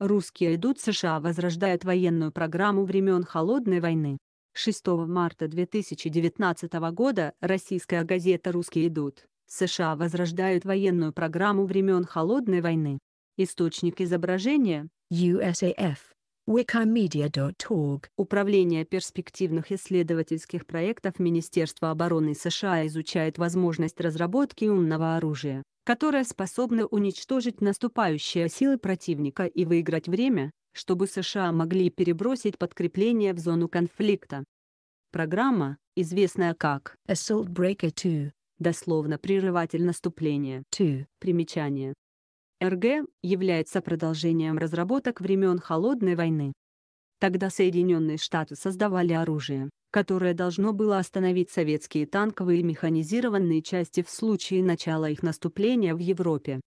Русские идут США возрождают военную программу времен Холодной войны. 6 марта 2019 года российская газета «Русские идут» США возрождают военную программу времен Холодной войны. Источник изображения – USAF. Wikimedia.org. Управление перспективных исследовательских проектов Министерства обороны США изучает возможность разработки умного оружия которая способна уничтожить наступающие силы противника и выиграть время, чтобы США могли перебросить подкрепление в зону конфликта. Программа, известная как Assault Breaker 2, дословно прерыватель наступления 2, примечание. РГ является продолжением разработок времен Холодной войны. Тогда Соединенные Штаты создавали оружие, которое должно было остановить советские танковые и механизированные части в случае начала их наступления в Европе.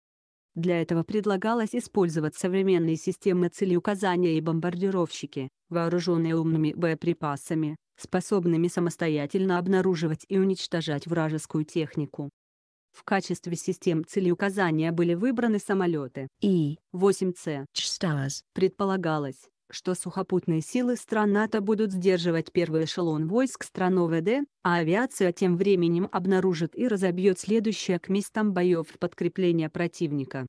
Для этого предлагалось использовать современные системы целеуказания и бомбардировщики, вооруженные умными боеприпасами, способными самостоятельно обнаруживать и уничтожать вражескую технику. В качестве систем целеуказания были выбраны самолеты И-8С. Предполагалось, что сухопутные силы стран НАТО будут сдерживать первый эшелон войск стран ОВД, а авиация тем временем обнаружит и разобьет следующее к местам боев подкрепления противника.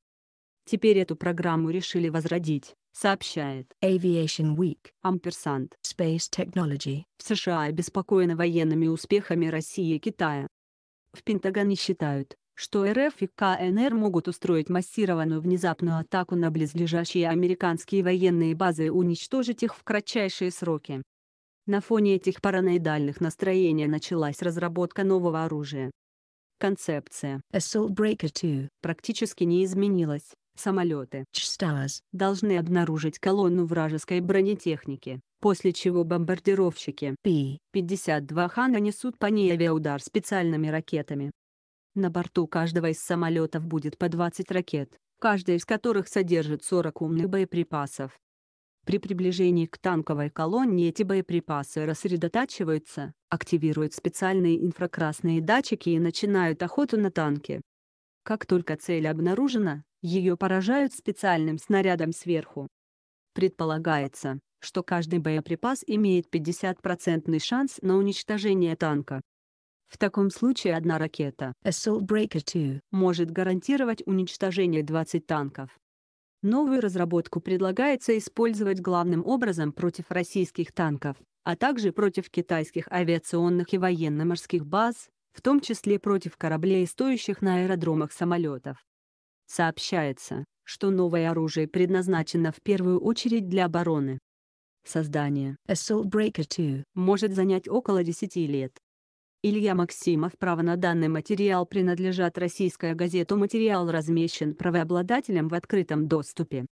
Теперь эту программу решили возродить, сообщает Aviation Week. Ampersand. Space Technology. В США обеспокоены военными успехами России и Китая. В Пентагоне считают, что РФ и КНР могут устроить массированную внезапную атаку на близлежащие американские военные базы и уничтожить их в кратчайшие сроки. На фоне этих параноидальных настроений началась разработка нового оружия. Концепция Assault Breaker 2 практически не изменилась. Самолеты Stars должны обнаружить колонну вражеской бронетехники, после чего бомбардировщики p 52 Хан нанесут по ней авиаудар специальными ракетами. На борту каждого из самолетов будет по 20 ракет, каждая из которых содержит 40 умных боеприпасов. При приближении к танковой колонне эти боеприпасы рассредотачиваются, активируют специальные инфракрасные датчики и начинают охоту на танки. Как только цель обнаружена, ее поражают специальным снарядом сверху. Предполагается, что каждый боеприпас имеет 50% шанс на уничтожение танка. В таком случае одна ракета Assault Breaker 2 может гарантировать уничтожение 20 танков. Новую разработку предлагается использовать главным образом против российских танков, а также против китайских авиационных и военно-морских баз, в том числе против кораблей, стоящих на аэродромах самолетов. Сообщается, что новое оружие предназначено в первую очередь для обороны. Создание Assault Breaker 2 может занять около 10 лет, Илья Максимов. Право на данный материал принадлежат российская газета. Материал размещен правообладателем в открытом доступе.